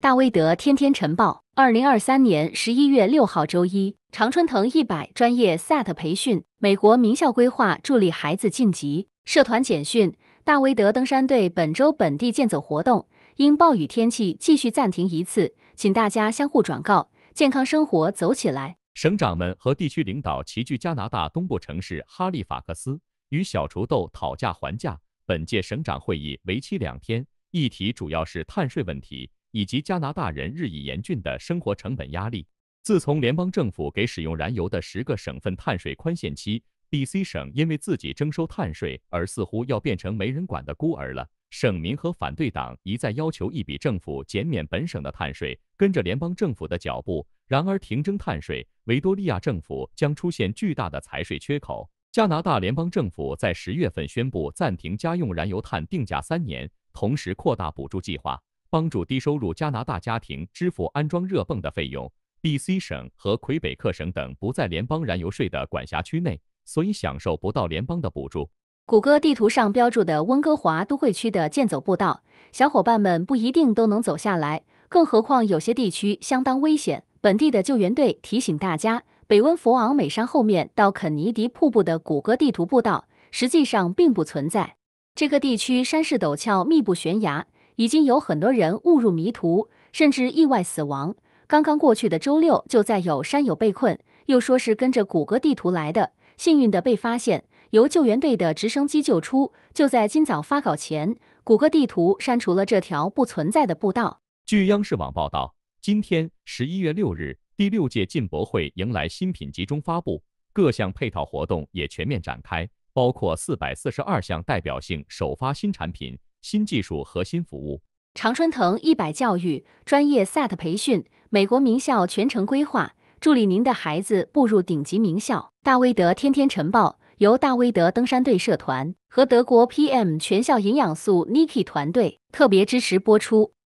大威德天天晨报，二零二三年十一月六号周一，常春藤一百专业 SAT 培训，美国名校规划助力孩子晋级。社团简讯，大威德登山队本周本地健走活动因暴雨天气继续暂停一次，请大家相互转告。健康生活，走起来。省长们和地区领导齐聚加拿大东部城市哈利法克斯，与小锄豆讨价还价。本届省长会议为期两天，议题主要是碳税问题。以及加拿大人日益严峻的生活成本压力。自从联邦政府给使用燃油的十个省份碳税宽限期，BC 省因为自己征收碳税而似乎要变成没人管的孤儿了。省民和反对党一再要求一笔政府减免本省的碳税，跟着联邦政府的脚步。然而停征碳税，维多利亚政府将出现巨大的财税缺口。加拿大联邦政府在十月份宣布暂停家用燃油碳定价三年，同时扩大补助计划。帮助低收入加拿大家庭支付安装热泵的费用。BC 省和魁北克省等不在联邦燃油税的管辖区内，所以享受不到联邦的补助。谷歌地图上标注的温哥华都会区的健走步道，小伙伴们不一定都能走下来，更何况有些地区相当危险。本地的救援队提醒大家，北温弗昂美山后面到肯尼迪瀑布的谷歌地图步道，实际上并不存在。这个地区山势陡峭，密布悬崖。已经有很多人误入迷途，甚至意外死亡。刚刚过去的周六，就在有山友被困，又说是跟着谷歌地图来的，幸运的被发现，由救援队的直升机救出。就在今早发稿前，谷歌地图删除了这条不存在的步道。据央视网报道，今天十一月六日，第六届进博会迎来新品集中发布，各项配套活动也全面展开，包括四百四十二项代表性首发新产品。新技术核心服务，常春藤一百教育专业 SAT 培训，美国名校全程规划，助力您的孩子步入顶级名校。大威德天天晨报由大威德登山队社团和德国 PM 全校营养素 Niki 团队特别支持播出。